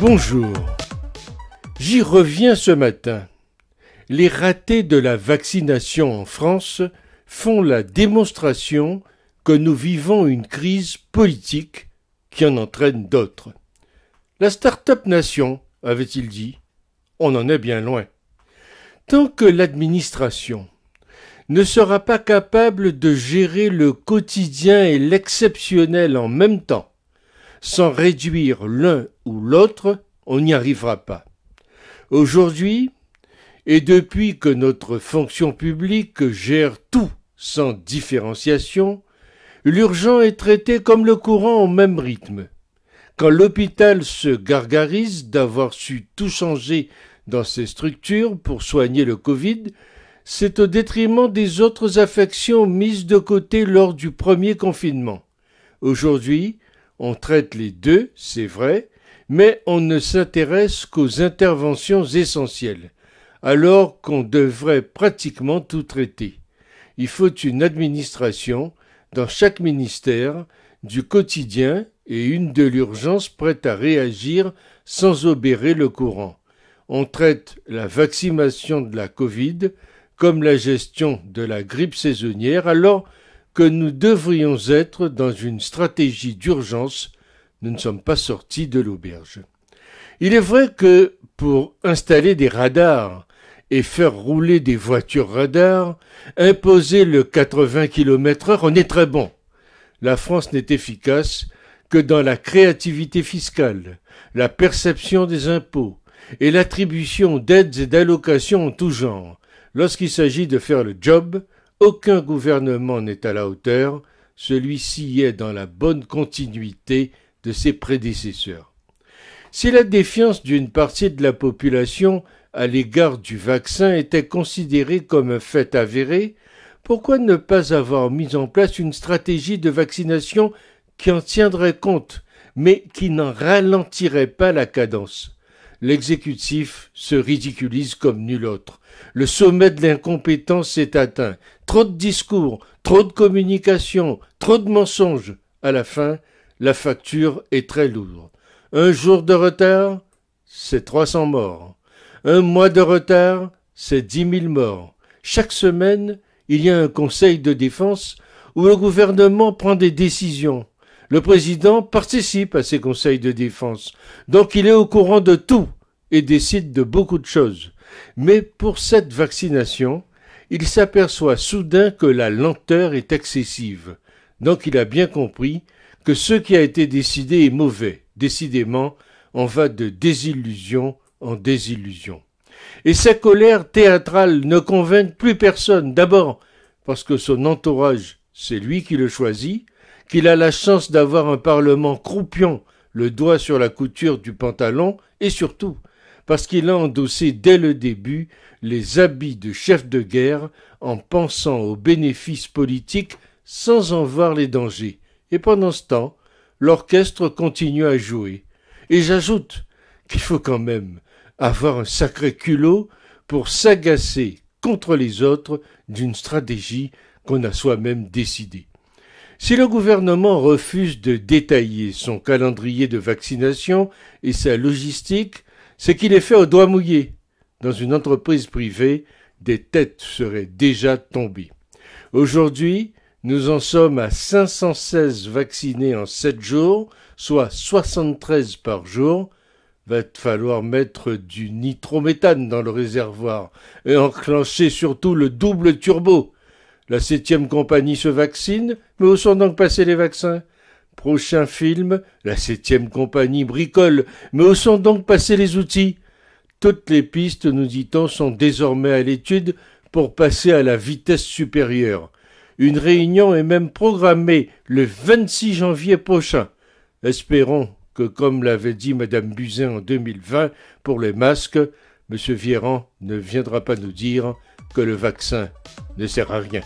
Bonjour. J'y reviens ce matin. Les ratés de la vaccination en France font la démonstration que nous vivons une crise politique qui en entraîne d'autres. La start-up nation, avait-il dit, on en est bien loin. Tant que l'administration ne sera pas capable de gérer le quotidien et l'exceptionnel en même temps, sans réduire l'un ou l'autre, on n'y arrivera pas. Aujourd'hui, et depuis que notre fonction publique gère tout sans différenciation, l'urgent est traité comme le courant au même rythme. Quand l'hôpital se gargarise d'avoir su tout changer dans ses structures pour soigner le Covid, c'est au détriment des autres affections mises de côté lors du premier confinement. Aujourd'hui, on traite les deux, c'est vrai, mais on ne s'intéresse qu'aux interventions essentielles, alors qu'on devrait pratiquement tout traiter. Il faut une administration dans chaque ministère du quotidien et une de l'urgence prête à réagir sans obérer le courant. On traite la vaccination de la Covid comme la gestion de la grippe saisonnière alors que nous devrions être dans une stratégie d'urgence, nous ne sommes pas sortis de l'auberge. Il est vrai que pour installer des radars et faire rouler des voitures radars, imposer le 80 km heure en est très bon. La France n'est efficace que dans la créativité fiscale, la perception des impôts et l'attribution d'aides et d'allocations en tout genre. Lorsqu'il s'agit de faire le job, aucun gouvernement n'est à la hauteur, celui-ci est dans la bonne continuité de ses prédécesseurs. Si la défiance d'une partie de la population à l'égard du vaccin était considérée comme un fait avéré, pourquoi ne pas avoir mis en place une stratégie de vaccination qui en tiendrait compte, mais qui n'en ralentirait pas la cadence L'exécutif se ridiculise comme nul autre. Le sommet de l'incompétence est atteint. Trop de discours, trop de communications, trop de mensonges. À la fin, la facture est très lourde. Un jour de retard, c'est 300 morts. Un mois de retard, c'est dix mille morts. Chaque semaine, il y a un conseil de défense où le gouvernement prend des décisions le président participe à ces conseils de défense, donc il est au courant de tout et décide de beaucoup de choses. Mais pour cette vaccination, il s'aperçoit soudain que la lenteur est excessive. Donc il a bien compris que ce qui a été décidé est mauvais. Décidément, on va de désillusion en désillusion. Et sa colère théâtrale ne convainc plus personne, d'abord parce que son entourage, c'est lui qui le choisit, qu'il a la chance d'avoir un Parlement croupion, le doigt sur la couture du pantalon, et surtout parce qu'il a endossé dès le début les habits de chef de guerre en pensant aux bénéfices politiques sans en voir les dangers. Et pendant ce temps, l'orchestre continue à jouer. Et j'ajoute qu'il faut quand même avoir un sacré culot pour s'agacer contre les autres d'une stratégie qu'on a soi-même décidée. Si le gouvernement refuse de détailler son calendrier de vaccination et sa logistique, c'est qu'il est fait au doigt mouillé. Dans une entreprise privée, des têtes seraient déjà tombées. Aujourd'hui, nous en sommes à 516 vaccinés en 7 jours, soit 73 par jour. Va falloir mettre du nitrométhane dans le réservoir et enclencher surtout le double turbo. La septième compagnie se vaccine, mais où sont donc passés les vaccins Prochain film, la septième compagnie bricole, mais où sont donc passés les outils Toutes les pistes, nous dit-on, sont désormais à l'étude pour passer à la vitesse supérieure. Une réunion est même programmée le 26 janvier prochain. Espérons que, comme l'avait dit Madame Buzyn en 2020 pour les masques, M. Vierand ne viendra pas nous dire que le vaccin ne sert à rien.